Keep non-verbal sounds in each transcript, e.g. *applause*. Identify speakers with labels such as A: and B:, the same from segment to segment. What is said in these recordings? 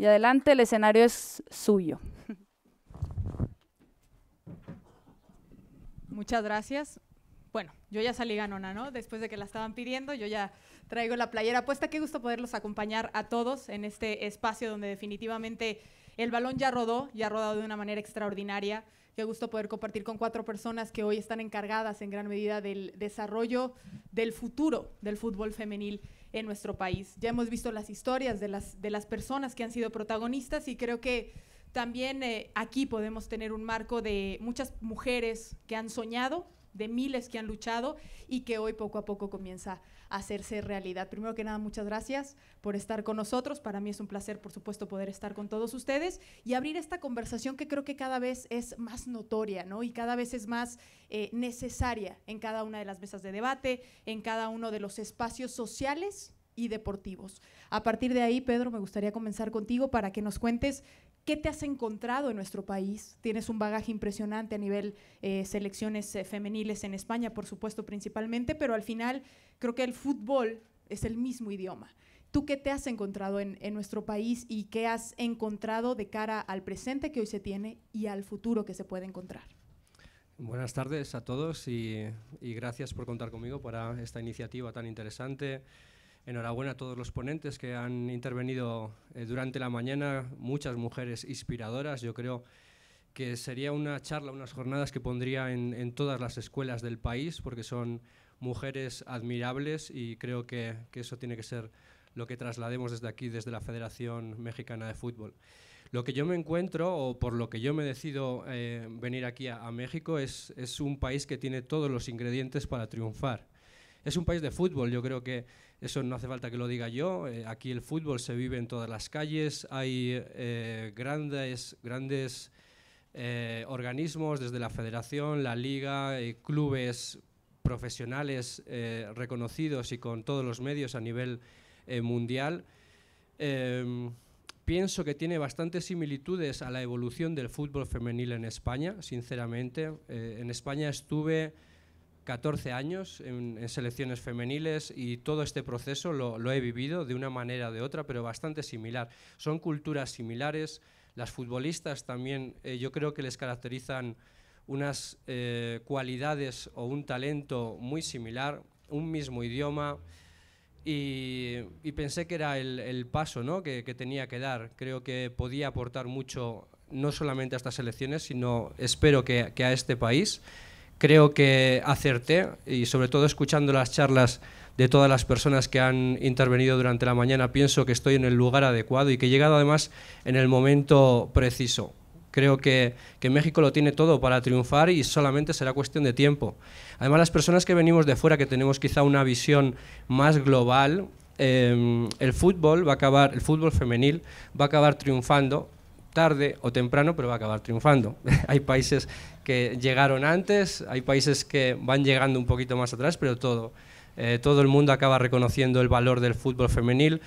A: Y adelante, el escenario es suyo.
B: *laughs*
C: Muchas gracias. Bueno, yo ya salí ganona, ¿no? Después de que la estaban pidiendo, yo ya traigo la playera puesta. Qué gusto poderlos acompañar a todos en este espacio donde definitivamente el balón ya rodó, ya ha rodado de una manera extraordinaria. Qué gusto poder compartir con cuatro personas que hoy están encargadas en gran medida del desarrollo del futuro del fútbol femenil en nuestro país. Ya hemos visto las historias de las, de las personas que han sido protagonistas y creo que también eh, aquí podemos tener un marco de muchas mujeres que han soñado, de miles que han luchado y que hoy poco a poco comienza hacerse realidad. Primero que nada, muchas gracias por estar con nosotros. Para mí es un placer, por supuesto, poder estar con todos ustedes y abrir esta conversación que creo que cada vez es más notoria, ¿no? Y cada vez es más eh, necesaria en cada una de las mesas de debate, en cada uno de los espacios sociales y deportivos. A partir de ahí, Pedro, me gustaría comenzar contigo para que nos cuentes ¿Qué te has encontrado en nuestro país? Tienes un bagaje impresionante a nivel eh, selecciones eh, femeniles en España, por supuesto, principalmente, pero al final creo que el fútbol es el mismo idioma. ¿Tú qué te has encontrado en, nuestro país y qué has encontrado de cara al presente que hoy se tiene y al futuro que se puede encontrar?
D: Buenas tardes a todos y, y gracias por contar conmigo para esta iniciativa tan interesante. Enhorabuena a todos los ponentes que han intervenido eh, durante la mañana, muchas mujeres inspiradoras. Yo creo que sería una charla, unas jornadas que pondría en, todas las escuelas del país, porque son mujeres admirables y creo que, eso tiene que ser lo que traslademos desde aquí, desde la Federación Mexicana de Fútbol. Lo que yo me encuentro, o por lo que yo me decido eh, venir aquí a, México, es, un país que tiene todos los ingredientes para triunfar. Es un país de fútbol, yo creo que eso no hace falta que lo diga yo. Eh, aquí el fútbol se vive en todas las calles, hay eh, grandes, grandes eh, organismos desde la federación, la liga, clubes profesionales reconocidos y con todos los medios a nivel mundial em, pienso que tiene bastantes similitudes a la evolución del fútbol femenil en España, sinceramente. en España estuve 14 años en, selecciones femeniles y todo este proceso lo, he vivido de una manera o de otra, pero bastante similar. Son culturas similares, las futbolistas también eh, yo creo que les caracterizan unas eh, cualidades o un talento muy similar, un mismo idioma y, pensé que era el, paso ¿no? que, tenía que dar. Creo que podía aportar mucho no solamente a estas elecciones, sino espero que a este país creo que acerté y sobre todo escuchando las charlas de todas las personas que han intervenido durante la mañana, pienso que estoy en el lugar adecuado y que he llegado además en el momento preciso. Creo que, que, México lo tiene todo para triunfar y solamente será cuestión de tiempo. Además, las personas que venimos de fuera, que tenemos quizá una visión más global, eh, el fútbol va a acabar, el fútbol femenil va a acabar triunfando tarde o temprano, pero va a acabar triunfando. *laughs* hay países que llegaron antes, hay países que van llegando un poquito más atrás, pero todo, eh, todo el mundo acaba reconociendo el valor del fútbol femenil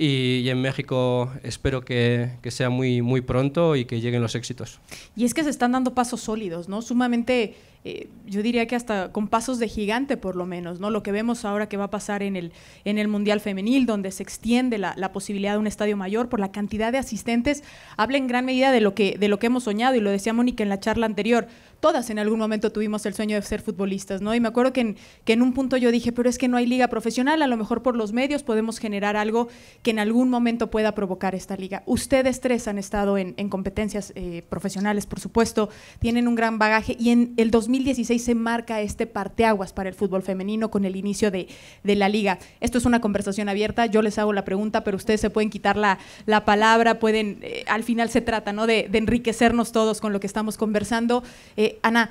D: y, en México espero que, sea muy, muy pronto y que lleguen los éxitos.
C: Y es que se están dando pasos sólidos, ¿no? Sumamente eh, yo diría que hasta con pasos de gigante por lo menos, ¿no? Lo que vemos ahora que va a pasar en el, en el Mundial Femenil, donde se extiende la, posibilidad de un estadio mayor por la cantidad de asistentes, habla en gran medida de lo que, de lo que hemos soñado, y lo decía Mónica en la charla anterior, todas en algún momento tuvimos el sueño de ser futbolistas, ¿no? Y me acuerdo que en, que en un punto yo dije, pero es que no hay liga profesional, a lo mejor por los medios podemos generar algo que en algún momento pueda provocar esta liga. Ustedes tres han estado en, competencias eh, profesionales, por supuesto, tienen un gran bagaje y en el 2000 2016 se marca este parteaguas para el fútbol femenino con el inicio de, la liga. Esto es una conversación abierta, yo les hago la pregunta, pero ustedes se pueden quitar la, palabra, pueden, eh, al final se trata ¿no? de, enriquecernos todos con lo que estamos conversando. Eh, Ana,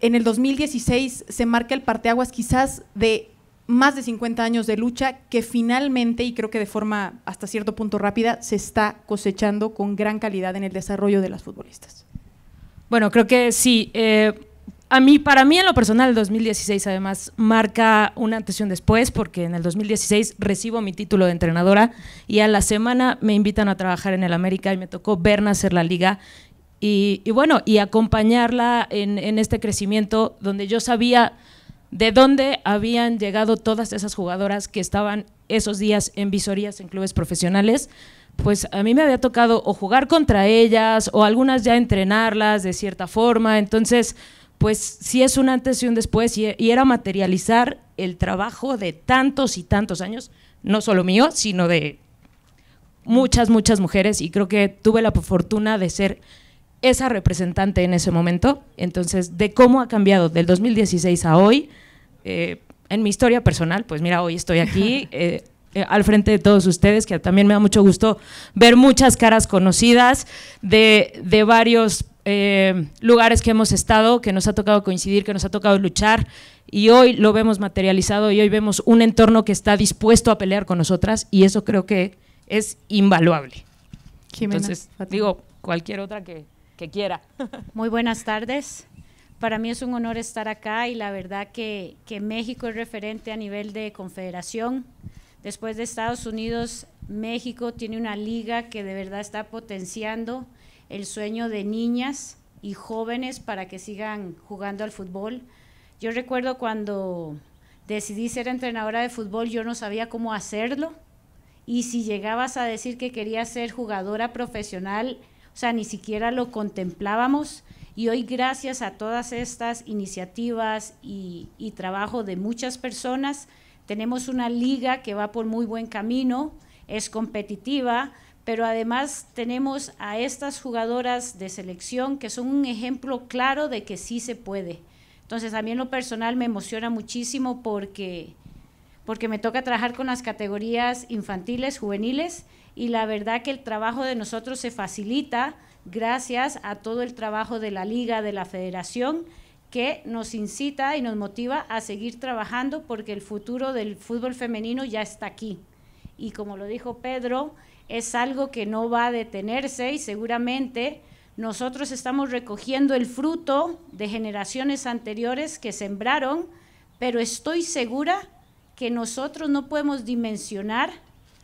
C: en el 2016 se marca el parteaguas quizás de más de 50 años de lucha que finalmente, y creo que de forma hasta cierto punto rápida, se está cosechando con gran calidad en el desarrollo de las futbolistas.
E: Bueno, creo que sí. Eh, a mí, para mí en lo personal, el 2016 además marca una atención después, porque en el 2016 recibo mi título de entrenadora y a la semana me invitan a trabajar en el América y me tocó ver nacer la liga y, bueno, y acompañarla en, en este crecimiento donde yo sabía de dónde habían llegado todas esas jugadoras que estaban esos días en visorías en clubes profesionales pues a mí me había tocado o jugar contra ellas o algunas ya entrenarlas de cierta forma. Entonces, pues sí es un antes y un después, y era materializar el trabajo de tantos y tantos años, no solo mío, sino de muchas, muchas mujeres, y creo que tuve la fortuna de ser esa representante en ese momento, entonces de cómo ha cambiado del 2016 a hoy, eh, en mi historia personal, pues mira, hoy estoy aquí. *laughs* Eh, eh, al frente de todos ustedes, que también me da mucho gusto ver muchas caras conocidas de, de varios eh, lugares que hemos estado, que nos ha tocado coincidir, que nos ha tocado luchar, y hoy lo vemos materializado y hoy vemos un entorno que está dispuesto a pelear con nosotras, y eso creo que es invaluable. Entonces,
A: digo, cualquier otra que, quiera. *laughs* Muy buenas tardes. Para mí es un honor estar acá y la verdad que, que México es referente a nivel de confederación. Después de Estados Unidos, México tiene una liga que de verdad está potenciando el sueño de niñas y jóvenes para que sigan jugando al fútbol. Yo recuerdo cuando decidí ser entrenadora de fútbol, yo no sabía cómo hacerlo. Y si llegabas a decir que querías ser jugadora profesional, o sea, ni siquiera lo contemplábamos. Y hoy, gracias a todas estas iniciativas y, y trabajo de muchas personas, tenemos una liga que va por muy buen camino, es competitiva, pero además tenemos a estas jugadoras de selección que son un ejemplo claro de que sí se puede. Entonces a mí en lo personal me emociona muchísimo porque, porque me toca trabajar con las categorías infantiles, juveniles y la verdad que el trabajo de nosotros se facilita gracias a todo el trabajo de la liga, de la federación que nos incita y nos motiva a seguir trabajando porque el futuro del fútbol femenino ya está aquí. Y como lo dijo Pedro, es algo que no va a detenerse y seguramente nosotros estamos recogiendo el fruto de generaciones anteriores que sembraron, pero estoy segura que nosotros no podemos dimensionar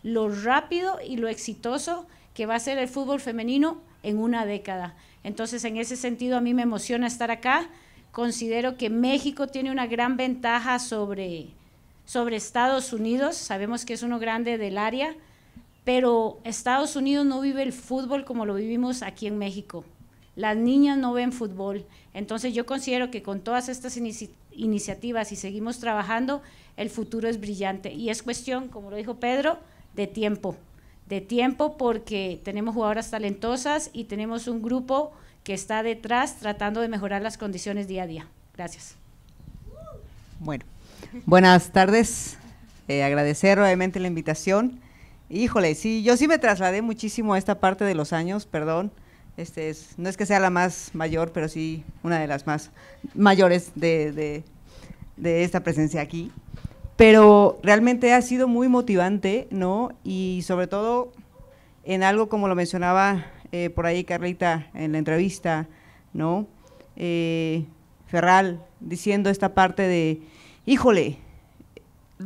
A: lo rápido y lo exitoso que va a ser el fútbol femenino en una década. Entonces, en ese sentido, a mí me emociona estar acá. Considero que México tiene una gran ventaja sobre, sobre Estados Unidos. Sabemos que es uno grande del área, pero Estados Unidos no vive el fútbol como lo vivimos aquí en México. Las niñas no ven fútbol. Entonces yo considero que con todas estas iniciativas y seguimos trabajando, el futuro es brillante. Y es cuestión, como lo dijo Pedro, de tiempo. De tiempo porque tenemos jugadoras talentosas y tenemos un grupo que está detrás tratando de mejorar las condiciones día a día. Gracias.
B: Bueno, buenas tardes. Eh, agradecer nuevamente la invitación. Híjole, sí, yo sí me trasladé muchísimo a esta parte de los años, perdón. Este no es que sea la más mayor, pero sí una de las más mayores de, esta presencia aquí. Pero realmente ha sido muy motivante, ¿no? Y sobre todo en algo como lo mencionaba eh, por ahí Carlita en la entrevista, ¿no? Eh, Ferral diciendo esta parte de, híjole,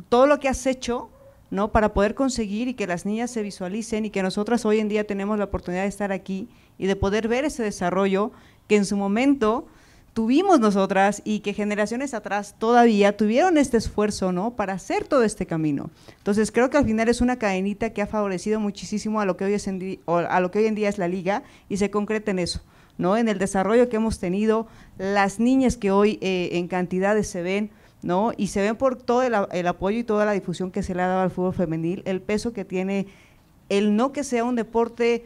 B: todo lo que has hecho ¿no? Para poder conseguir y que las niñas se visualicen y que nosotras hoy en día tenemos la oportunidad de estar aquí y de poder ver ese desarrollo que en su momento tuvimos nosotras y que generaciones atrás todavía tuvieron este esfuerzo, ¿no? Para hacer todo este camino. Entonces creo que al final es una cadenita que ha favorecido muchísimo a lo que hoy, es en a lo que hoy en día es la liga y se concreta en eso, ¿no? En el desarrollo que hemos tenido, las niñas que hoy eh, en cantidades se ven, ¿no? Y se ven por todo el, apoyo y toda la difusión que se le ha dado al fútbol femenil, el peso que tiene el no que sea un deporte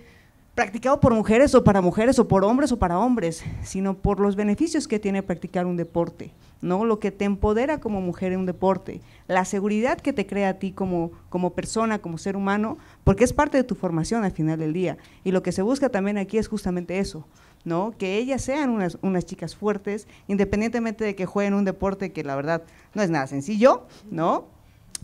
B: practicado por mujeres o para mujeres o por hombres o para hombres, sino por los beneficios que tiene practicar un deporte, ¿no? Lo que te empodera como mujer en un deporte, la seguridad que te crea a ti como, como persona, como ser humano, porque es parte de tu formación al final del día. Y lo que se busca también aquí es justamente eso, que ellas sean unas, chicas fuertes, independientemente de que jueguen un deporte que la verdad no es nada sencillo, ¿no?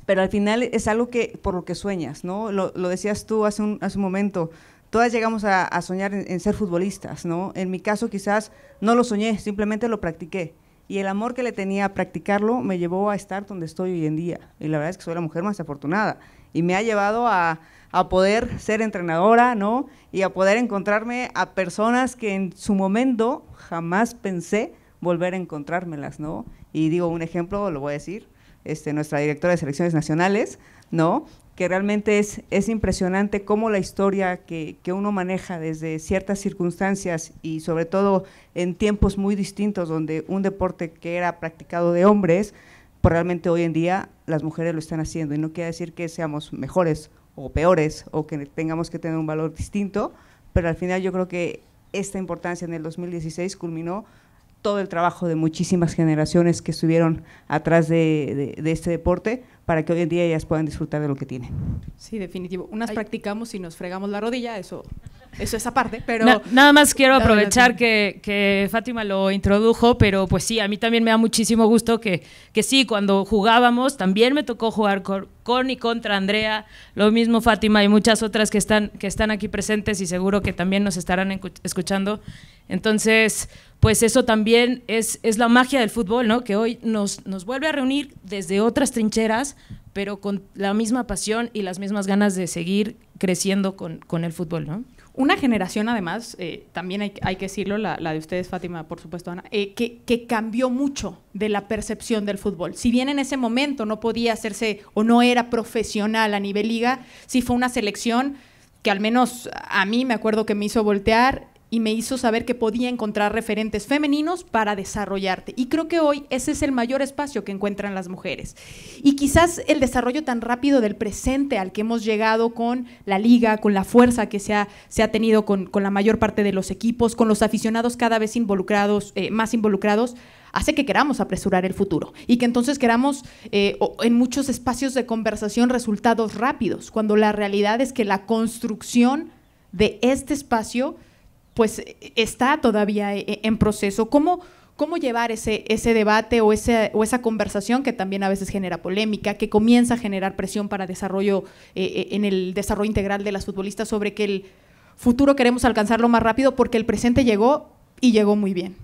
B: Pero al final es algo que por lo que sueñas, ¿no? Lo, decías tú hace un, hace un momento, todas llegamos a, soñar en, ser futbolistas, ¿no? En mi caso quizás no lo soñé, simplemente lo practiqué. Y el amor que le tenía a practicarlo me llevó a estar donde estoy hoy en día. Y la verdad es que soy la mujer más afortunada. Y me ha llevado a, a poder ser entrenadora, ¿no? Y a poder encontrarme a personas que en su momento jamás pensé volver a encontrármelas, ¿no? Y digo un ejemplo, lo voy a decir, este, nuestra directora de selecciones nacionales, ¿no? Que realmente es, es impresionante cómo la historia que, que, uno maneja desde ciertas circunstancias y sobre todo en tiempos muy distintos donde un deporte que era practicado de hombres, pues realmente hoy en día las mujeres lo están haciendo y no quiere decir que seamos mejores o peores o que tengamos que tener un valor distinto, pero al final yo creo que esta importancia en el 2016 culminó todo el trabajo de muchísimas generaciones que estuvieron atrás de, este deporte para que hoy en día ellas puedan disfrutar de lo que tienen.
C: Sí, definitivo. Unas practicamos y nos fregamos la rodilla, eso eso es aparte, pero... nada más quiero aprovechar
E: que, Fátima lo introdujo, pero pues sí, a mí también me da muchísimo gusto que, que sí, cuando jugábamos, también me tocó jugar con, con y contra Andrea, lo mismo Fátima y muchas otras que están, que están aquí presentes y seguro que también nos estarán escuchando. Entonces, pues eso también es, es la magia del fútbol, ¿no? Que hoy nos, nos vuelve a reunir desde otras trincheras, pero con la misma pasión y las mismas ganas de seguir creciendo con, con el fútbol,
C: ¿no? Una generación, además, eh, también hay, que decirlo, la, de ustedes, Fátima, por supuesto, Ana, eh, que, que, cambió mucho de la percepción del fútbol. Si bien en ese momento no podía hacerse o no era profesional a nivel liga, sí fue una selección que al menos a mí me acuerdo que me hizo voltear y me hizo saber que podía encontrar referentes femeninos para desarrollarte. Y creo que hoy ese es el mayor espacio que encuentran las mujeres. Y quizás el desarrollo tan rápido del presente al que hemos llegado con la liga, con la fuerza que se ha, tenido con, la mayor parte de los equipos, con los aficionados cada vez involucrados, eh, más involucrados, hace que queramos apresurar el futuro y que entonces queramos eh, en muchos espacios de conversación resultados rápidos, cuando la realidad es que la construcción de este espacio pues e, está todavía e, e, en proceso. ¿Cómo, llevar ese, debate o, o esa conversación que también a veces genera polémica, que comienza a generar presión para desarrollo en el desarrollo integral de las futbolistas sobre que el futuro queremos alcanzarlo más rápido porque el presente llegó y llegó muy bien?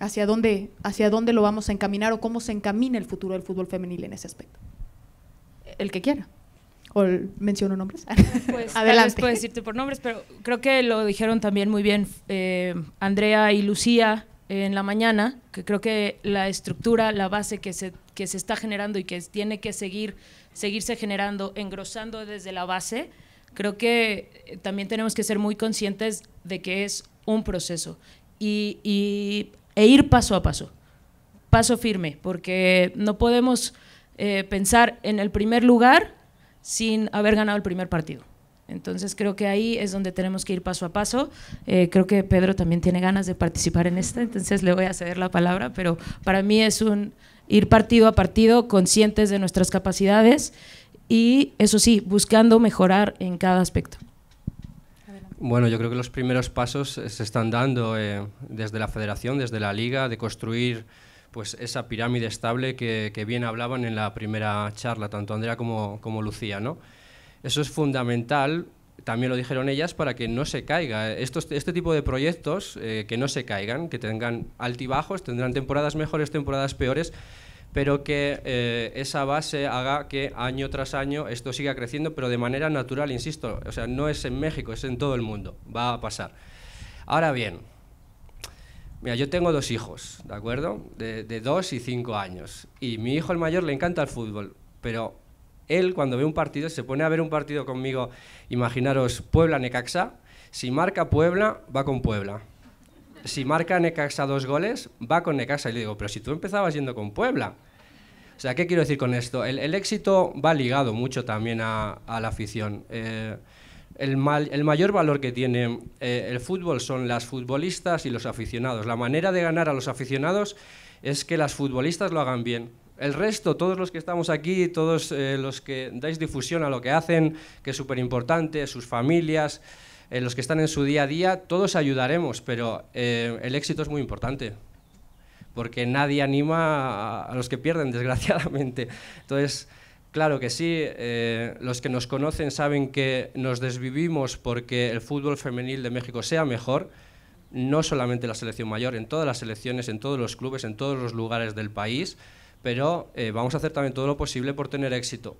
C: ¿Hacia dónde, hacia dónde lo vamos a encaminar o cómo se encamina el futuro del fútbol femenil en ese aspecto? El que quiera o menciono nombres. Ah, pues *laughs* adelante.
E: puedo decirte por nombres, pero creo que lo dijeron también muy bien eh, Andrea y Lucía en la mañana, que creo que la estructura, la base que se, que se está generando y que tiene que seguir, seguirse generando, engrosando desde la base, creo que eh, también tenemos que ser muy conscientes de que es un proceso y, e ir paso a paso, paso firme, porque no podemos eh, pensar en el primer lugar sin haber ganado el primer partido. Entonces creo que ahí es donde tenemos que ir paso a paso. Eh, creo que Pedro también tiene ganas de participar en esta, entonces le voy a ceder la palabra, pero para mí es un ir partido a partido, conscientes de nuestras capacidades y, eso sí, buscando mejorar en cada aspecto.
D: Bueno, yo creo que los primeros pasos se están dando eh, desde la federación, desde la liga, de construir pues esa pirámide estable que, bien hablaban en la primera charla, tanto Andrea como, como Lucía. ¿no? Eso es fundamental, también lo dijeron ellas, para que no se caiga. este tipo de proyectos, eh, que no se caigan, que tengan altibajos, tendrán temporadas mejores, temporadas peores, pero que eh, esa base haga que año tras año esto siga creciendo, pero de manera natural, insisto. O sea, no es en México, es en todo el mundo. Va a pasar. Ahora bien, Mira, yo tengo dos hijos, ¿de acuerdo? De, dos y cinco años. Y mi hijo el mayor le encanta el fútbol, pero él cuando ve un partido se pone a ver un partido conmigo, imaginaros Puebla-Necaxa, si marca Puebla, va con Puebla. Si marca Necaxa dos goles, va con Necaxa. Y le digo, pero si tú empezabas yendo con Puebla. O sea, ¿qué quiero decir con esto? El, éxito va ligado mucho también a, la afición. Eh, el, mayor valor que tiene eh, el fútbol son las futbolistas y los aficionados. La manera de ganar a los aficionados es que las futbolistas lo hagan bien. El resto, todos los que estamos aquí, todos eh, los que dais difusión a lo que hacen, que es súper importante, sus familias, eh, los que están en su día a día, todos ayudaremos, pero el éxito es muy importante porque nadie anima a, a los que pierden, *laughs* desgraciadamente. Entonces, Claro que sí, eh, los que nos conocen saben que nos desvivimos porque el fútbol femenil de México sea mejor, no solamente la selección mayor, en todas las selecciones, en todos los clubes, en todos los lugares del país, pero eh, vamos a hacer también todo lo posible por tener éxito.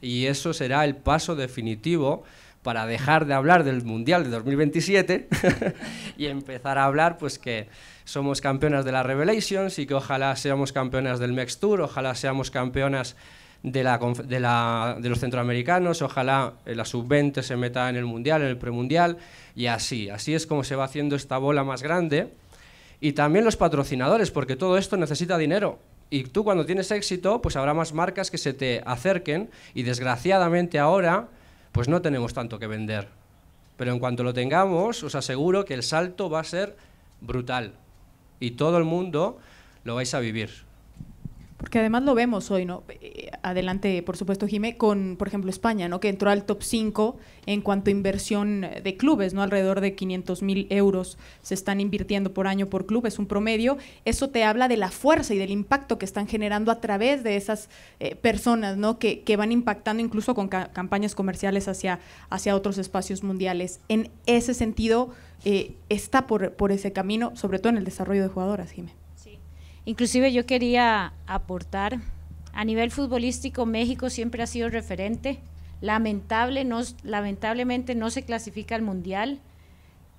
D: Y eso será el paso definitivo para dejar de hablar del Mundial de 2027 *laughs* y empezar a hablar pues que somos campeonas de la Revelations y que ojalá seamos campeonas del Mex Tour, ojalá seamos campeonas de, la, de, la, de los centroamericanos, ojalá eh, la sub-20 se meta en el mundial, en el premundial, y así, así es como se va haciendo esta bola más grande. Y también los patrocinadores, porque todo esto necesita dinero. Y tú cuando tienes éxito, pues habrá más marcas que se te acerquen y desgraciadamente ahora, pues no tenemos tanto que vender. Pero en cuanto lo tengamos, os aseguro que el salto va a ser brutal. Y todo el mundo lo vais a vivir.
C: Porque además lo vemos hoy, ¿no? Eh, adelante, por supuesto, Jimé, con, por ejemplo, España, ¿no? Que entró al top 5 en cuanto a inversión de clubes, ¿no? Alrededor de 500 mil euros se están invirtiendo por año por club, es un promedio. Eso te habla de la fuerza y del impacto que están generando a través de esas eh, personas, ¿no? Que, que, van impactando incluso con campañas comerciales hacia, hacia otros espacios mundiales. En ese sentido, eh, está por, por ese camino, sobre todo en el desarrollo de jugadoras, Jimé.
A: Inclusive yo quería aportar, a nivel futbolístico México siempre ha sido referente, Lamentable, lamentablemente no se clasifica al Mundial,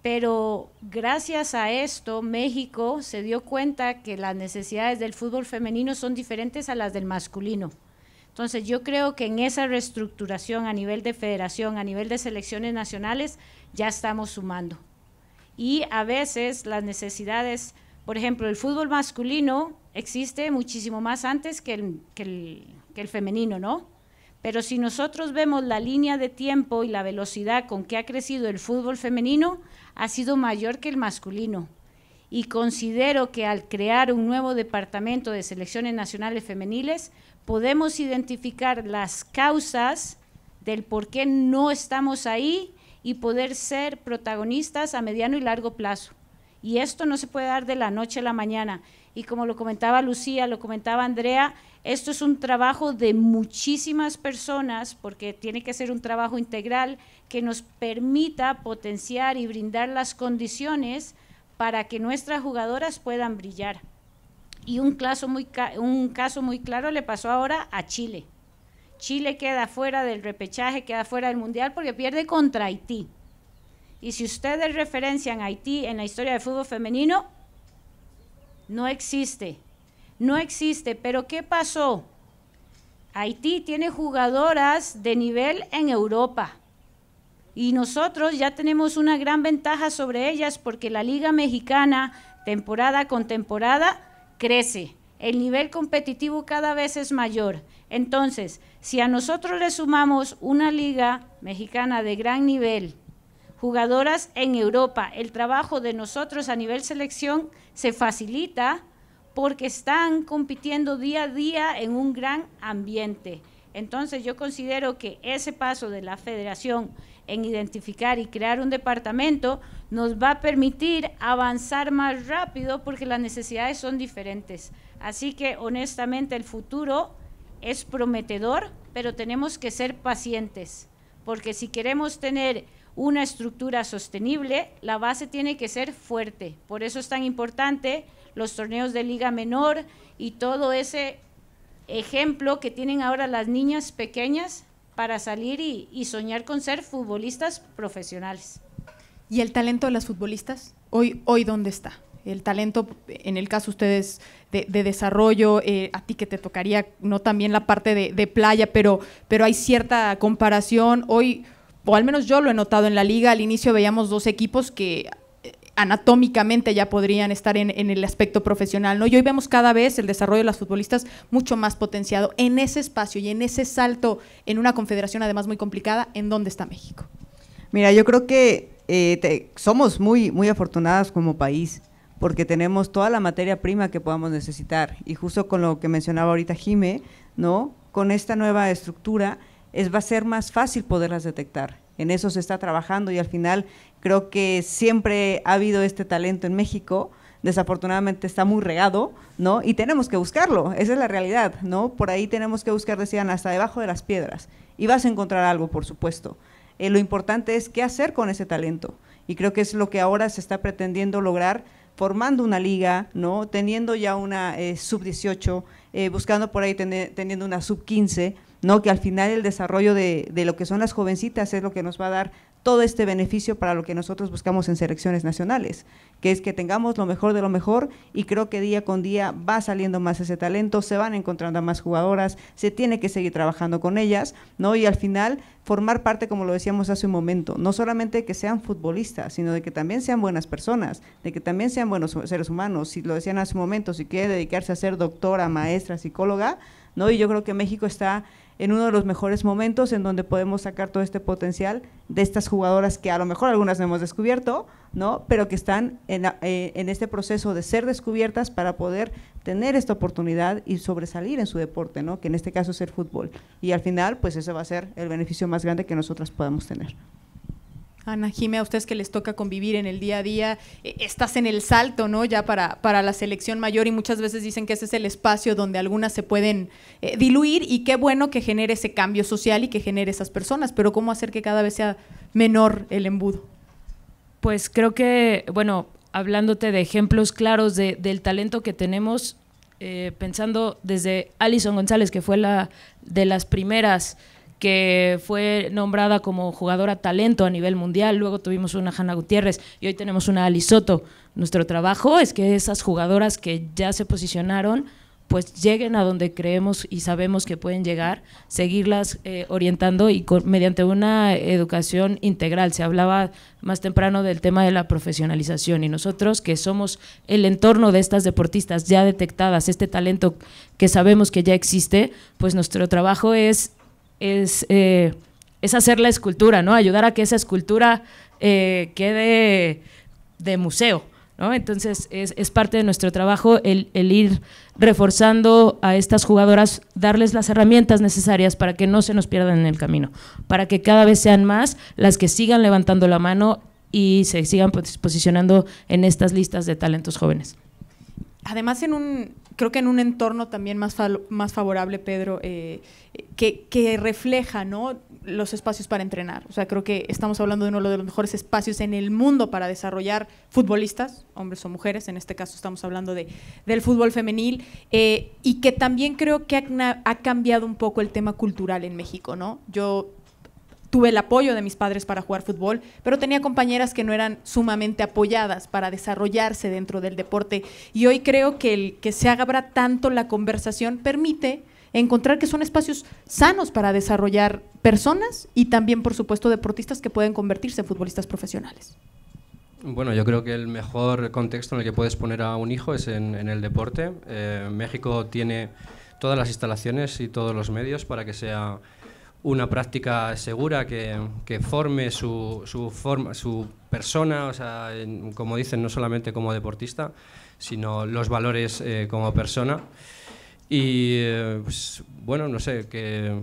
A: pero gracias a esto México se dio cuenta que las necesidades del fútbol femenino son diferentes a las del masculino. Entonces yo creo que en esa reestructuración a nivel de federación, a nivel de selecciones nacionales, ya estamos sumando. Y a veces las necesidades por ejemplo, el fútbol masculino existe muchísimo más antes que el, femenino, ¿no? Pero si nosotros vemos la línea de tiempo y la velocidad con que ha crecido el fútbol femenino, ha sido mayor que el masculino. Y considero que al crear un nuevo departamento de selecciones nacionales femeniles, podemos identificar las causas del por qué no estamos ahí y poder ser protagonistas a mediano y largo plazo. Y esto no se puede dar de la noche a la mañana. Y como lo comentaba Lucía, lo comentaba Andrea, esto es un trabajo de muchísimas personas porque tiene que ser un trabajo integral que nos permita potenciar y brindar las condiciones para que nuestras jugadoras puedan brillar. Y un caso muy, un caso muy claro le pasó ahora a Chile. Chile queda fuera del repechaje, queda fuera del Mundial porque pierde contra Haití. Y si ustedes referencian a Haití en la historia del fútbol femenino, no existe. No existe. Pero ¿qué pasó? Haití tiene jugadoras de nivel en Europa. Y nosotros ya tenemos una gran ventaja sobre ellas porque la Liga Mexicana, temporada con temporada, crece. El nivel competitivo cada vez es mayor. Entonces, si a nosotros le sumamos una liga mexicana de gran nivel, jugadoras en Europa. El trabajo de nosotros a nivel selección se facilita porque están compitiendo día a día en un gran ambiente. Entonces yo considero que ese paso de la federación en identificar y crear un departamento nos va a permitir avanzar más rápido porque las necesidades son diferentes. Así que honestamente el futuro es prometedor, pero tenemos que ser pacientes, porque si queremos tener una estructura sostenible, la base tiene que ser fuerte. Por eso es tan importante los torneos de liga menor y todo ese ejemplo que tienen ahora las niñas pequeñas para salir y, soñar con ser futbolistas profesionales.
C: ¿Y el talento de las futbolistas? Hoy, hoy ¿dónde está? el talento, en el caso ustedes de, desarrollo, eh, a ti que te tocaría, no también la parte de, playa, pero, pero hay cierta comparación. Hoy, o al menos yo lo he notado en la liga, al inicio veíamos dos equipos que eh, anatómicamente ya podrían estar en, el aspecto profesional, ¿no? Y hoy vemos cada vez el desarrollo de las futbolistas mucho más potenciado en ese espacio y en ese salto en una confederación además muy complicada, ¿en dónde está México?
B: Mira, yo creo que eh, somos muy, muy afortunadas como país porque tenemos toda la materia prima que podamos necesitar y justo con lo que mencionaba ahorita Jime, ¿no? Con esta nueva estructura es, va a ser más fácil poderlas detectar. En eso se está trabajando y al final creo que siempre ha habido este talento en México desafortunadamente está muy regado, ¿no? Y tenemos que buscarlo, esa es la realidad, ¿no? Por ahí tenemos que buscar, decían, hasta debajo de las piedras. Y vas a encontrar algo, por supuesto. Eh, lo importante es qué hacer con ese talento. Y creo que es lo que ahora se está pretendiendo lograr formando una liga, ¿no? Teniendo ya una eh, sub-18, eh, buscando por ahí teniendo una sub 15, ¿no? que al final el desarrollo de, de, lo que son las jovencitas es lo que nos va a dar todo este beneficio para lo que nosotros buscamos en selecciones nacionales, que es que tengamos lo mejor de lo mejor y creo que día con día va saliendo más ese talento, se van encontrando a más jugadoras, se tiene que seguir trabajando con ellas, ¿no? Y al final formar parte, como lo decíamos hace un momento, no solamente que sean futbolistas, sino de que también sean buenas personas, de que también sean buenos seres humanos, si lo decían hace un momento, si quiere dedicarse a ser doctora, maestra, psicóloga, ¿no? Y yo creo que México está en uno de los mejores momentos en donde podemos sacar todo este potencial de estas jugadoras que a lo mejor algunas no hemos descubierto, ¿no? Pero que están en, eh, en este proceso de ser descubiertas para poder tener esta oportunidad y sobresalir en su deporte, ¿no? Que en este caso es el fútbol. Y al final, pues ese va a ser el beneficio más grande que nosotras podamos tener.
C: Ana Jimé, a ustedes que les toca convivir en el día a día, eh, estás en el salto, ¿no? Ya para, para la selección mayor y muchas veces dicen que ese es el espacio donde algunas se pueden eh, diluir y qué bueno que genere ese cambio social y que genere esas personas, pero ¿cómo hacer que cada vez sea menor el embudo? Pues creo que,
E: bueno, hablándote de ejemplos claros del talento que tenemos, eh, pensando desde Alison González, que fue la de las primeras que fue nombrada como jugadora talento a nivel mundial, luego tuvimos una Hanna Gutiérrez y hoy tenemos una Soto. Nuestro trabajo es que esas jugadoras que ya se posicionaron, pues lleguen a donde creemos y sabemos que pueden llegar, seguirlas eh, orientando y mediante una educación integral. Se hablaba más temprano del tema de la profesionalización y nosotros que somos el entorno de estas deportistas ya detectadas, este talento que sabemos que ya existe, pues nuestro trabajo es eh, es, hacer la escultura, ¿no? Ayudar a que esa escultura eh, quede de museo, ¿no? Entonces es, parte de nuestro trabajo el, ir reforzando a estas jugadoras, darles las herramientas necesarias para que no se nos pierdan en el camino, para que cada vez sean más las que sigan levantando la mano y se sigan posicionando en estas listas de talentos jóvenes.
C: Además, en un, creo que en un entorno también más, más favorable, Pedro, eh, que, refleja ¿no? los espacios para entrenar. O sea, creo que estamos hablando de uno de los mejores espacios en el mundo para desarrollar futbolistas, hombres o mujeres, en este caso estamos hablando de, del fútbol femenil, eh, y que también creo que ha, ha cambiado un poco el tema cultural en México, ¿no? Yo tuve el apoyo de mis padres para jugar fútbol, pero tenía compañeras que no eran sumamente apoyadas para desarrollarse dentro del deporte. Y hoy creo que el que se abra tanto la conversación permite encontrar que son espacios sanos para desarrollar personas y también, por supuesto, deportistas que pueden convertirse en futbolistas profesionales.
D: Bueno, yo creo que el mejor contexto en el que puedes poner a un hijo es en, el deporte. Eh, México tiene todas las instalaciones y todos los medios para que sea una práctica segura que, que forme su, su, forma, su persona, o sea, como dicen, no solamente como deportista, sino los valores eh, como persona. Y eh, pues, bueno, no sé, que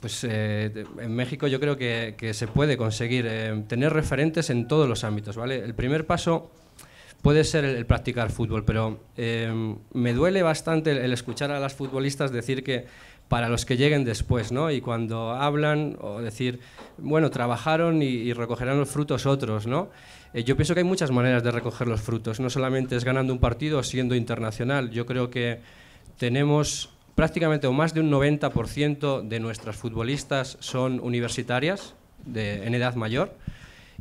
D: pues eh, en México yo creo que, que se puede conseguir tener referentes en todos los ámbitos, ¿vale? El primer paso puede ser el, practicar fútbol, pero me duele bastante el, escuchar a las futbolistas decir que para los que lleguen después, ¿no? Y cuando hablan o decir, bueno, trabajaron y, recogerán los frutos otros, ¿no? Eh, yo pienso que hay muchas maneras de recoger los frutos, no solamente es ganando un partido o siendo internacional. Yo creo que tenemos prácticamente o más de un 90% de nuestras futbolistas son universitarias, en edad mayor,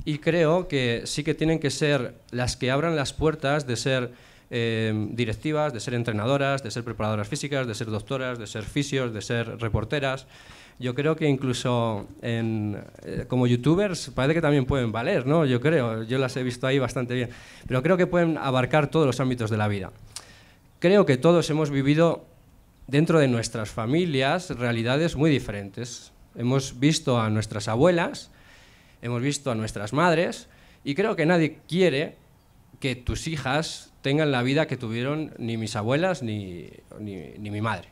D: y creo que sí que tienen que ser las que abran las puertas de ser Em, directivas, de ser entrenadoras, de ser preparadoras físicas, de ser doctoras, de ser fisios, de ser reporteras. Yo creo que incluso en, eh, como youtubers parece que también pueden valer, ¿no? Yo creo, yo las he visto ahí bastante bien, pero creo que pueden abarcar todos los ámbitos de la vida. Creo que todos hemos vivido dentro de nuestras familias realidades muy diferentes. Hemos visto a nuestras abuelas, hemos visto a nuestras madres, y creo que nadie quiere que tus hijas tengan la vida que tuvieron ni mis abuelas ni, mi madre.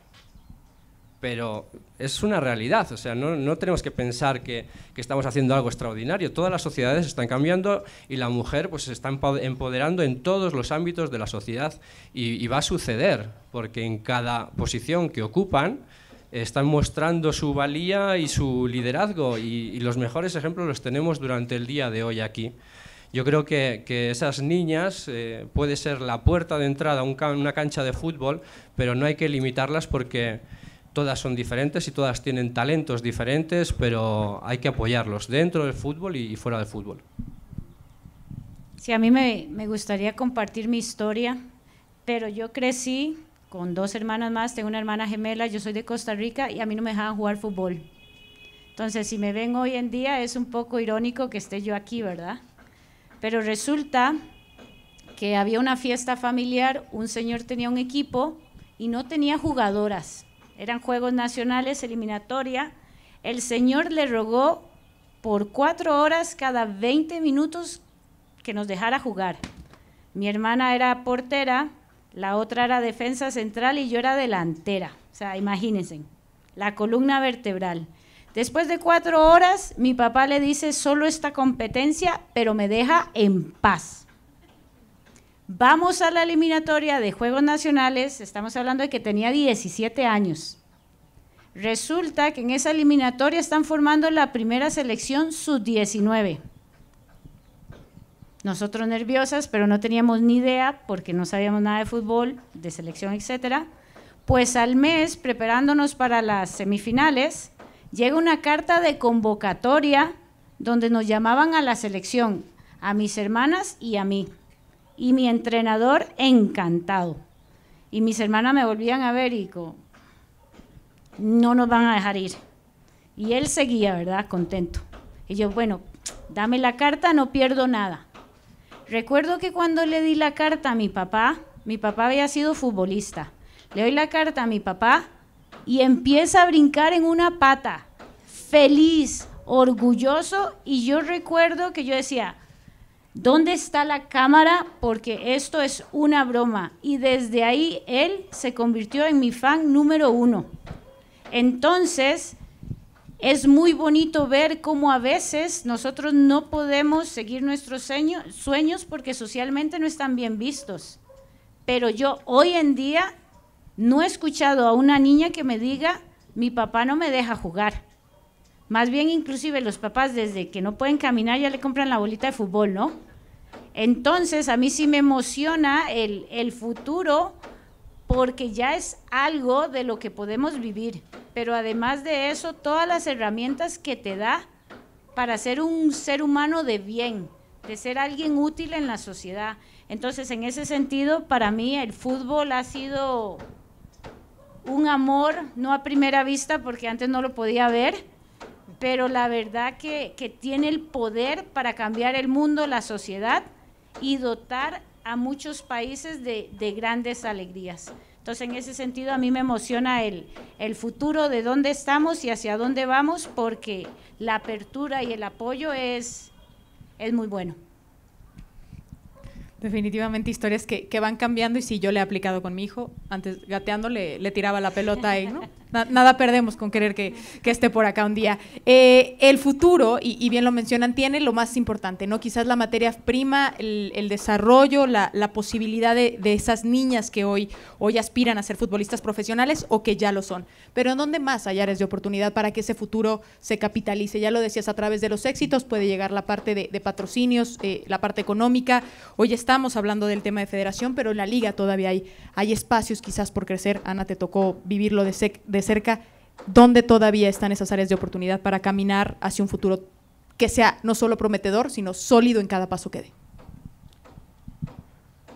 D: Pero es una realidad, o sea, no, tenemos que pensar que, estamos haciendo algo extraordinario. Todas las sociedades están cambiando y la mujer pues, se está empoderando en todos los ámbitos de la sociedad y, va a suceder, porque en cada posición que ocupan, están mostrando su valía y su liderazgo y, los mejores ejemplos los tenemos durante el día de hoy aquí. Yo creo que, que esas niñas eh, puede ser la puerta de entrada a una cancha de fútbol, pero no hay que limitarlas porque todas son diferentes y todas tienen talentos diferentes, pero hay que apoyarlos dentro del fútbol y, fuera del fútbol. Sí,
A: a mí me, me gustaría compartir mi historia, pero yo crecí con dos hermanas más, tengo una hermana gemela, yo soy de Costa Rica y a mí no me dejaban jugar fútbol. Entonces, si me ven hoy en día, es un poco irónico que esté yo aquí, ¿verdad? Pero resulta que había una fiesta familiar, un señor tenía un equipo y no tenía jugadoras. Eran juegos nacionales, eliminatoria. El señor le rogó por cuatro horas cada 20 minutos que nos dejara jugar. Mi hermana era portera, la otra era defensa central y yo era delantera. O sea, imagínense, la columna vertebral. Después de cuatro horas, mi papá le dice, solo esta competencia, pero me deja en paz. Vamos a la eliminatoria de Juegos Nacionales, estamos hablando de que tenía 17 años. Resulta que en esa eliminatoria están formando la primera selección sub-19. Nosotros nerviosas, pero no teníamos ni idea porque no sabíamos nada de fútbol, de selección, etc. Pues al mes, preparándonos para las semifinales, llega una carta de convocatoria donde nos llamaban a la selección, a mis hermanas y a mí. Y mi entrenador encantado. Y mis hermanas me volvían a ver y no nos van a dejar ir. Y él seguía, ¿verdad? Contento. Y yo, bueno, dame la carta, no pierdo nada. Recuerdo que cuando le di la carta a mi papá, mi papá había sido futbolista. Le doy la carta a mi papá y empieza a brincar en una pata, feliz, orgulloso. Y yo recuerdo que yo decía, ¿dónde está la cámara? Porque esto es una broma. Y desde ahí él se convirtió en mi fan número uno. Entonces, es muy bonito ver cómo a veces nosotros no podemos seguir nuestros sueños porque socialmente no están bien vistos. Pero yo hoy en día no he escuchado a una niña que me diga, mi papá no me deja jugar. Más bien inclusive los papás desde que no pueden caminar ya le compran la bolita de fútbol, ¿no? Entonces a mí sí me emociona el, el futuro porque ya es algo de lo que podemos vivir. Pero además de eso, todas las herramientas que te da para ser un ser humano de bien, de ser alguien útil en la sociedad. Entonces, en ese sentido, para mí el fútbol ha sido un amor, no a primera vista, porque antes no lo podía ver, pero la verdad que, tiene el poder para cambiar el mundo, la sociedad y dotar a muchos países de, grandes alegrías. Entonces, en ese sentido, a mí me emociona el, el, futuro de dónde estamos y hacia dónde vamos, porque la apertura y el apoyo es muy bueno.
C: Definitivamente historias que, van cambiando y si yo le he aplicado con mi hijo, antes gateando le, tiraba la pelota y ¿no? nada perdemos con querer que, esté por acá un día. Eh, el futuro, y, bien lo mencionan, tiene lo más importante, ¿no? Quizás la materia prima, el, desarrollo, la, posibilidad de, esas niñas que hoy, hoy aspiran a ser futbolistas profesionales o que ya lo son. Pero ¿en dónde más hay de oportunidad para que ese futuro se capitalice? Ya lo decías, a través de los éxitos puede llegar la parte de, patrocinios, eh, la parte económica. Hoy está estamos hablando del tema de federación, pero en la liga todavía hay, hay espacios quizás por crecer. Ana, te tocó vivirlo de, de cerca. ¿Dónde todavía están esas áreas de oportunidad para caminar hacia un futuro que sea no solo prometedor, sino sólido en cada paso que dé?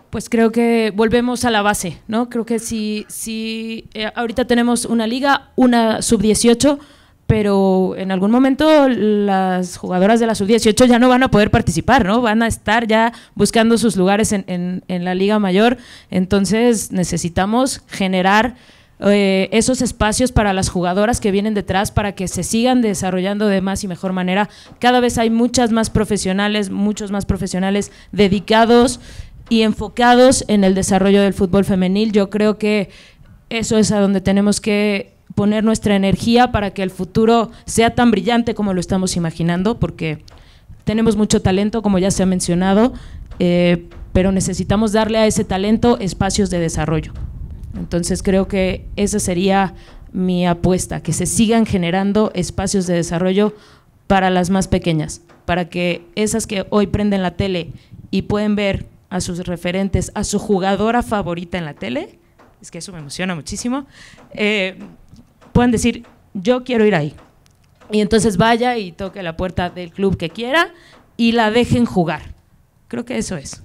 C: Pues creo que volvemos a la base, ¿no? Creo que si,
E: si eh, ahorita tenemos una liga, una sub-18, pero en algún momento las jugadoras de la sub-18 ya no van a poder participar, ¿no? Van a estar ya buscando sus lugares en, la Liga Mayor, entonces necesitamos generar eh, esos espacios para las jugadoras que vienen detrás para que se sigan desarrollando de más y mejor manera. Cada vez hay muchas más profesionales, muchos más profesionales dedicados y enfocados en el desarrollo del fútbol femenil. Yo creo que eso es a donde tenemos que poner nuestra energía para que el futuro sea tan brillante como lo estamos imaginando, porque tenemos mucho talento, como ya se ha mencionado, eh, pero necesitamos darle a ese talento espacios de desarrollo. Entonces creo que esa sería mi apuesta, que se sigan generando espacios de desarrollo para las más pequeñas, para que esas que hoy prenden la tele y pueden ver a sus referentes, a su jugadora favorita en la tele, es que eso me emociona muchísimo, eh, puedan decir, yo quiero ir ahí. Y entonces vaya y toque la puerta del club que quiera y la dejen jugar. Creo que eso es.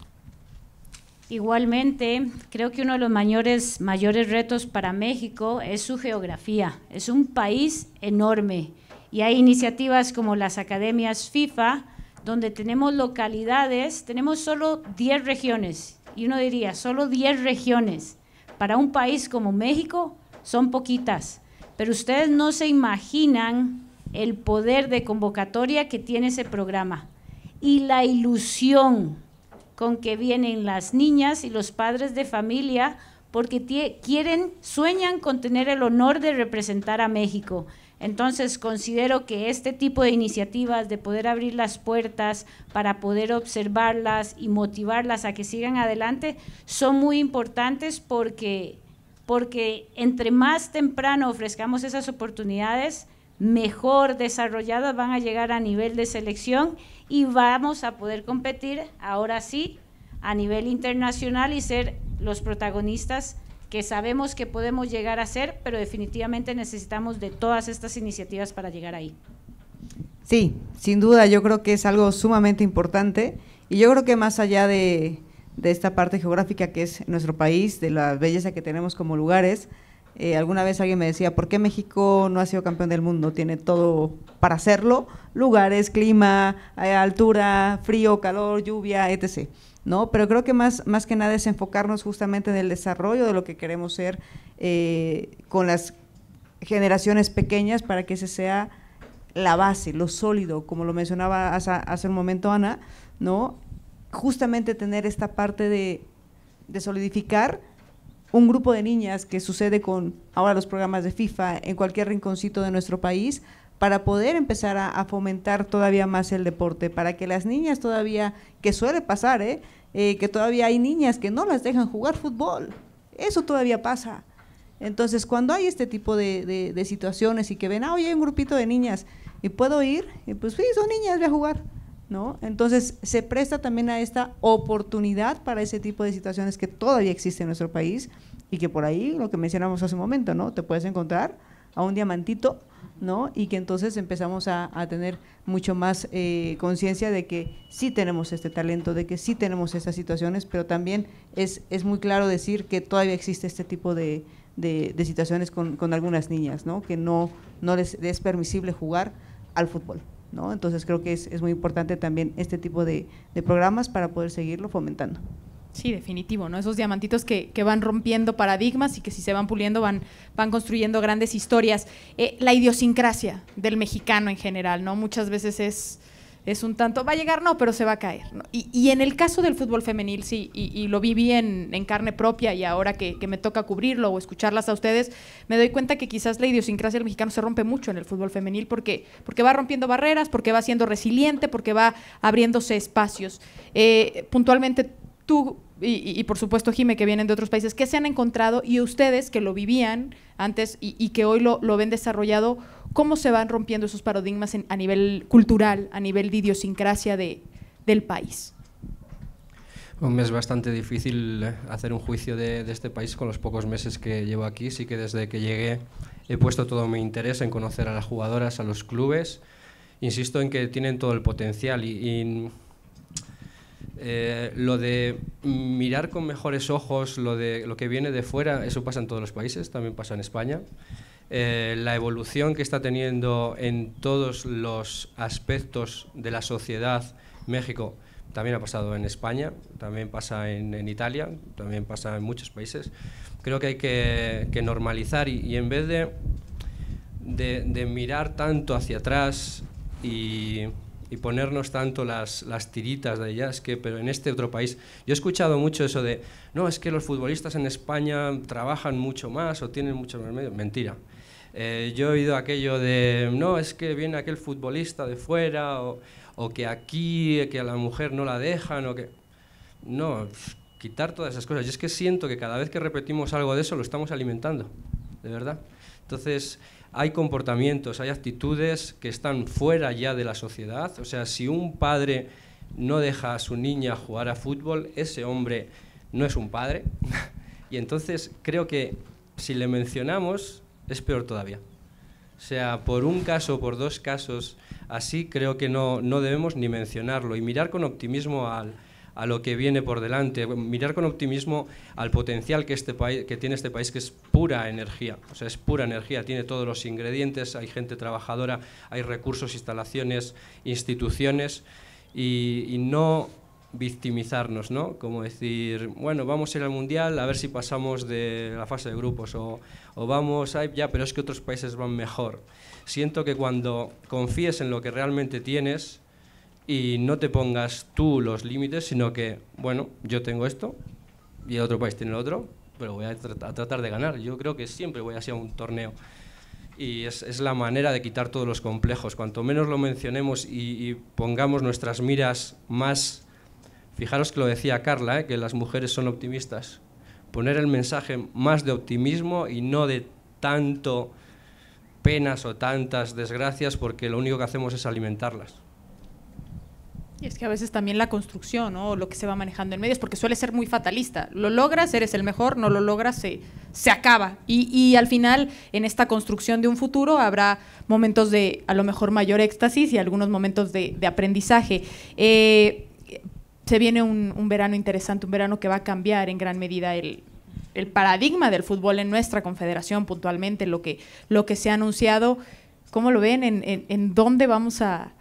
A: Igualmente, creo que uno de los mayores, mayores retos para México es su geografía. Es un país enorme y hay iniciativas como las academias FIFA, donde tenemos localidades, tenemos solo 10 regiones, y uno diría, solo 10 regiones. Para un país como México son poquitas. Pero ustedes no se imaginan el poder de convocatoria que tiene ese programa y la ilusión con que vienen las niñas y los padres de familia porque quieren, sueñan con tener el honor de representar a México. Entonces considero que este tipo de iniciativas, de poder abrir las puertas para poder observarlas y motivarlas a que sigan adelante, son muy importantes porque porque entre más temprano ofrezcamos esas oportunidades, mejor desarrolladas van a llegar a nivel de selección y vamos a poder competir ahora sí a nivel internacional y ser los protagonistas que sabemos que podemos llegar a ser, pero definitivamente necesitamos de todas estas iniciativas para llegar ahí.
B: Sí, sin duda, yo creo que es algo sumamente importante y yo creo que más allá de, de esta parte geográfica que es nuestro país, de la belleza que tenemos como lugares. Eh, alguna vez alguien me decía, ¿por qué México no ha sido campeón del mundo? Tiene todo para hacerlo, lugares, clima, eh, altura, frío, calor, lluvia, etc. ¿no? Pero creo que más, más que nada es enfocarnos justamente en el desarrollo de lo que queremos ser eh, con las generaciones pequeñas para que ese sea la base, lo sólido, como lo mencionaba hace, hace un momento Ana, ¿no? justamente tener esta parte de, solidificar un grupo de niñas que sucede con ahora los programas de FIFA en cualquier rinconcito de nuestro país para poder empezar a, fomentar todavía más el deporte, para que las niñas todavía, que suele pasar, ¿eh? ¿eh? que todavía hay niñas que no las dejan jugar fútbol, eso todavía pasa. Entonces, cuando hay este tipo de, situaciones y que ven, ah, oye, hay un grupito de niñas y puedo ir, y pues sí, son niñas, voy a jugar ¿no? Entonces, se presta también a esta oportunidad para ese tipo de situaciones que todavía existen en nuestro país y que por ahí, lo que mencionamos hace un momento, ¿no? Te puedes encontrar a un diamantito, ¿no? Y que entonces empezamos a, tener mucho más eh, conciencia de que sí tenemos este talento, de que sí tenemos esas situaciones, pero también es, es muy claro decir que todavía existe este tipo de, de, situaciones con, con, algunas niñas, ¿no? Que no, no les es permisible jugar al fútbol. ¿no? Entonces creo que es, muy importante también este tipo de, programas para poder seguirlo fomentando.
C: Sí, definitivo, ¿no? Esos diamantitos que, van rompiendo paradigmas y que si se van puliendo van, van construyendo grandes historias. Eh, la idiosincrasia del mexicano en general, ¿no? Muchas veces es es un tanto, va a llegar, no, pero se va a caer. Y, en el caso del fútbol femenil, sí, y, lo viví en, en, carne propia y ahora que, me toca cubrirlo o escucharlas a ustedes, me doy cuenta que quizás la idiosincrasia del mexicano se rompe mucho en el fútbol femenil porque, porque va rompiendo barreras, porque va siendo resiliente, porque va abriéndose espacios. Eh, puntualmente, tú y, por supuesto Jime, que vienen de otros países, ¿qué se han encontrado y ustedes que lo vivían antes y, que hoy lo, lo ven desarrollado? cómo se van rompiendo esos paradigmas a nivel cultural, a nivel de idiosincrasia de, del país.
D: Es bastante difícil eh, hacer un juicio de, este país con los pocos meses que llevo aquí. Sí que desde que llegué he puesto todo mi interés en conocer a las jugadoras, a los clubes. Insisto en que tienen todo el potencial y, eh, lo de mirar con mejores ojos lo, de, lo que viene de fuera, eso pasa en todos los países, también pasa en España. Eh, la evolución que está teniendo en todos los aspectos de la sociedad México, también ha pasado en España, también pasa en, Italia, también pasa en muchos países. Creo que hay que, normalizar y, en vez de, de, mirar tanto hacia atrás y, ponernos tanto las, tiritas de ellas es que, pero en este otro país, yo he escuchado mucho eso de, no, es que los futbolistas en España trabajan mucho más o tienen mucho más medios. Mentira. Eh, yo he oído aquello de, no, es que viene aquel futbolista de fuera, o, o que aquí, que a la mujer no la dejan, o que... No, quitar todas esas cosas. y es que siento que cada vez que repetimos algo de eso lo estamos alimentando, de verdad. Entonces, hay comportamientos, hay actitudes que están fuera ya de la sociedad. O sea, si un padre no deja a su niña jugar a fútbol, ese hombre no es un padre. *laughs* y entonces creo que si le mencionamos, es peor todavía. O sea, por un caso, por dos casos, así creo que no, no debemos ni mencionarlo y mirar con optimismo al, a lo que viene por delante, mirar con optimismo al potencial que, este país, que tiene este país, que es pura energía, o sea, es pura energía, tiene todos los ingredientes, hay gente trabajadora, hay recursos, instalaciones, instituciones, y, y no victimizarnos, ¿no? Como decir, bueno, vamos a ir al Mundial a ver si pasamos de la fase de grupos o, o vamos, a, ya, pero es que otros países van mejor. Siento que cuando confíes en lo que realmente tienes y no te pongas tú los límites, sino que, bueno, yo tengo esto y el otro país tiene el otro, pero voy a, tratar de ganar. Yo creo que siempre voy a ser un torneo y es, es, la manera de quitar todos los complejos. Cuanto menos lo mencionemos y, y pongamos nuestras miras más Fijaros que lo decía Carla, ¿eh? que las mujeres son optimistas. Poner el mensaje más de optimismo y no de tanto penas o tantas desgracias porque lo único que hacemos es alimentarlas.
C: Y es que a veces también la construcción o lo que se va manejando en medios, porque suele ser muy fatalista. Lo logras, eres el mejor, no lo logras, se, acaba. Y, al final, en esta construcción de un futuro, habrá momentos de a lo mejor mayor éxtasis y algunos momentos de, aprendizaje. Eh, se viene un, verano interesante, un verano que va a cambiar en gran medida el, paradigma del fútbol en nuestra confederación, puntualmente, lo que, lo que se ha anunciado. ¿Cómo lo ven? ¿En, dónde vamos a,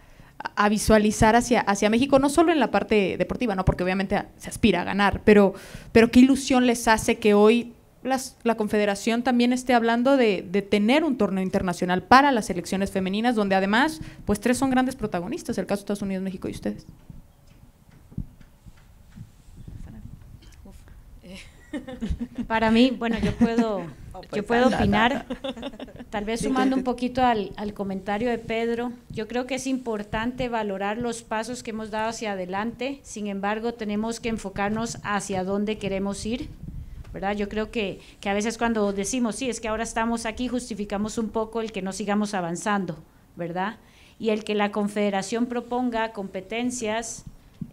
C: visualizar hacia, México, no solo en la parte deportiva, no porque obviamente se aspira a ganar, pero, qué ilusión les hace que hoy la Confederación también esté hablando de, tener un torneo internacional para las selecciones femeninas, donde además, pues tres son grandes protagonistas, el caso de Estados Unidos, México y ustedes.
A: *laughs* Para mí, bueno, yo puedo, pues opinar, *laughs* tal vez sumando un poquito al, comentario de Pedro, yo creo que es importante valorar los pasos que hemos dado hacia adelante, sin embargo tenemos que enfocarnos hacia dónde queremos ir. ¿verdad? Yo creo que, a veces cuando decimos, sí, es que ahora estamos aquí, justificamos un poco el que no sigamos avanzando, ¿verdad? Y el que la Confederación proponga competencias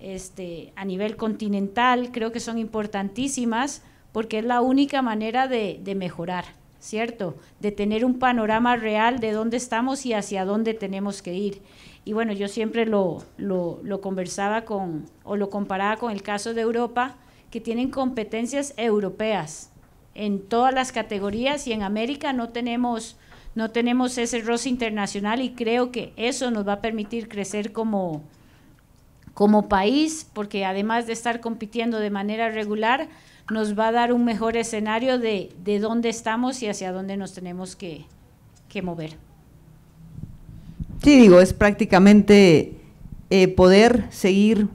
A: este, a nivel continental, creo que son importantísimas porque es la única manera de, mejorar, ¿cierto? De tener un panorama real de dónde estamos y hacia dónde tenemos que ir. Y bueno, yo siempre lo, conversaba con, o lo comparaba con el caso de Europa, que tienen competencias europeas en todas las categorías y en América no tenemos no tenemos ese roce internacional y creo que eso nos va a permitir crecer como, como país, porque además de estar compitiendo de manera regular, nos va a dar un mejor escenario de, de dónde estamos y hacia dónde nos tenemos que, que mover.
B: Sí, digo, es prácticamente eh, poder seguir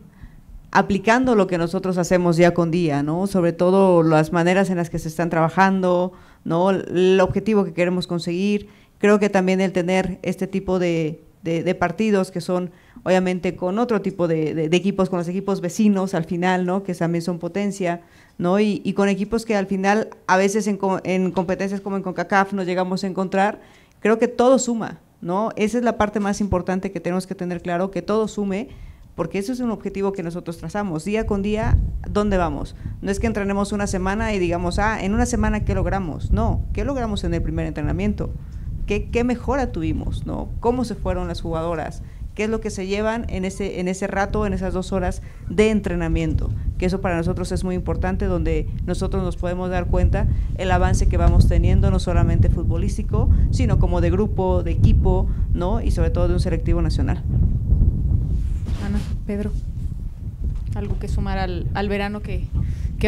B: aplicando lo que nosotros hacemos día con día, ¿no? Sobre todo las maneras en las que se están trabajando, ¿no? El objetivo que queremos conseguir. Creo que también el tener este tipo de, de partidos que son obviamente con otro tipo de, equipos, con los equipos vecinos al final, ¿no? Que también son potencia, ¿no? Y, con equipos que al final a veces en, competencias como en CONCACAF nos llegamos a encontrar, creo que todo suma, ¿no? Esa es la parte más importante que tenemos que tener claro, que todo sume, porque eso es un objetivo que nosotros trazamos, día con día, ¿dónde vamos? No es que entrenemos una semana y digamos, ah, en una semana, ¿qué logramos? No, ¿qué logramos en el primer entrenamiento? ¿Qué, qué mejora tuvimos? ¿no? ¿Cómo se fueron las jugadoras? qué es lo que se llevan en ese, en ese rato, en esas dos horas de entrenamiento, que eso para nosotros es muy importante, donde nosotros nos podemos dar cuenta el avance que vamos teniendo, no solamente futbolístico, sino como de grupo, de equipo, ¿no? Y sobre todo de un selectivo nacional.
C: Ana, Pedro, algo que sumar al, al verano que,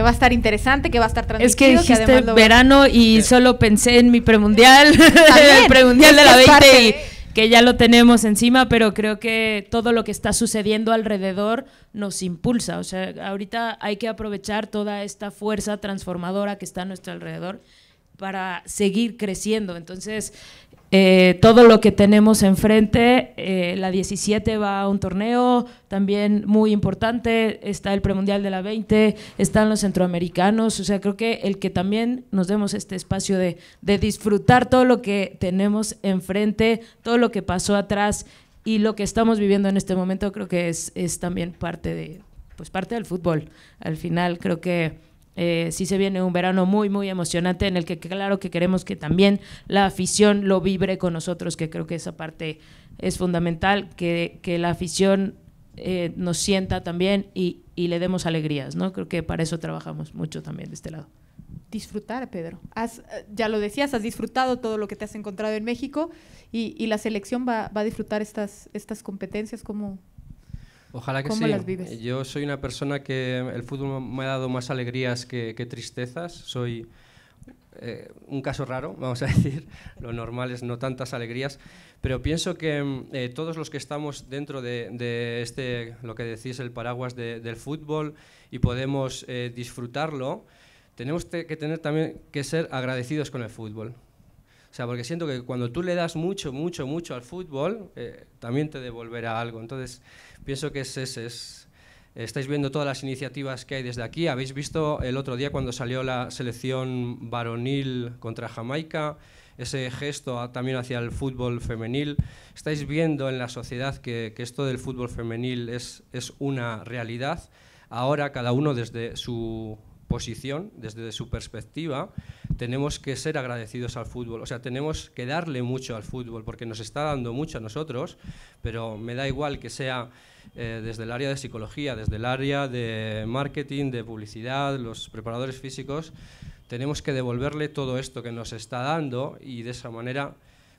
C: va a estar interesante, que va a estar tranquilo. Es que dijiste verano
E: y solo pensé en mi premundial, *laughs* el premundial de la 20 y que ya lo tenemos encima, pero creo que todo lo que está sucediendo alrededor nos impulsa. O sea, ahorita hay que aprovechar toda esta fuerza transformadora que está a nuestro alrededor para seguir creciendo. Entonces, eh, todo lo que tenemos enfrente. Eh, la 17 va a un torneo también muy importante, está el premundial de la 20, están los centroamericanos, o sea, creo que el que también nos demos este espacio de, de disfrutar todo lo que tenemos enfrente, todo lo que pasó atrás y lo que estamos viviendo en este momento, creo que es, es también parte, de, pues parte del fútbol. Al final creo que eh, sí se viene un verano muy, muy emocionante en el que claro que queremos que también la afición lo vibre con nosotros, que creo que esa parte es fundamental, que, que la afición eh, nos sienta también y, y, le demos alegrías, ¿no? Creo que para eso trabajamos mucho también de este lado.
C: Disfrutar, Pedro. Has, eh, ya lo decías, has disfrutado todo lo que te has encontrado en México y, y la selección va, va, a disfrutar estas, estas competencias. como
D: Ojalá que se sí. Eh, yo soy una persona que el fútbol me ha dado más alegrías que, tristezas. Soy eh, un caso raro, *laughs* vamos a decir. Lo normal es no tantas alegrías. Pero pienso que mm, eh, todos los que estamos dentro de, este, lo que decís, el paraguas del fútbol y podemos disfrutarlo, tenemos que tener también que ser agradecidos con el fútbol sea, porque siento que cuando tú le das mucho, mucho, mucho al fútbol, eh, también te devolverá algo. Entonces, pienso que es, estáis viendo todas las iniciativas que hay desde aquí. Habéis visto el otro día cuando salió la selección varonil contra Jamaica, ese gesto también hacia el fútbol femenil. Estáis viendo en la sociedad que, esto del fútbol femenil es una realidad. Ahora cada uno desde su posición, desde su perspectiva, tenemos que ser agradecidos al fútbol, o sea, tenemos que darle mucho al fútbol, porque nos está dando mucho a nosotros, pero me da igual que sea eh, desde el área de psicología, desde el área de marketing, de publicidad, los preparadores físicos, tenemos que devolverle todo esto que nos está dando y de esa manera,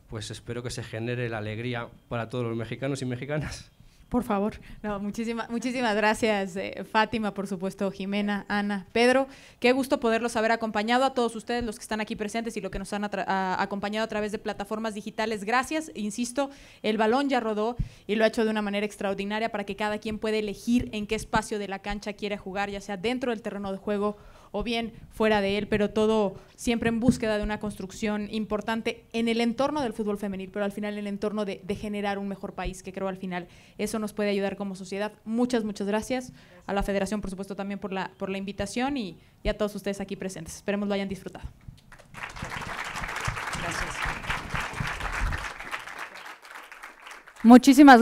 D: pues espero que se genere la alegría para todos los mexicanos y mexicanas.
C: Por favor. No, muchísimas gracias, eh, Fátima, por supuesto, Jimena, Ana, Pedro. Qué gusto poderlos haber acompañado a todos ustedes, los que están aquí presentes y los que nos han acompañado a través de plataformas digitales. Gracias. Insisto, el balón ya rodó y lo ha hecho de una manera extraordinaria para que cada quien pueda elegir en qué espacio de la cancha quiere jugar, ya sea dentro del terreno de juego o bien fuera de él, pero todo siempre en búsqueda de una construcción importante en el entorno del fútbol femenil, pero al final en el entorno de, generar un mejor país, que creo al final eso nos puede ayudar como sociedad. Muchas, muchas gracias a la federación, por supuesto, también por la, por la invitación y, a todos ustedes aquí presentes. Esperemos lo hayan disfrutado. Muchísimas gracias.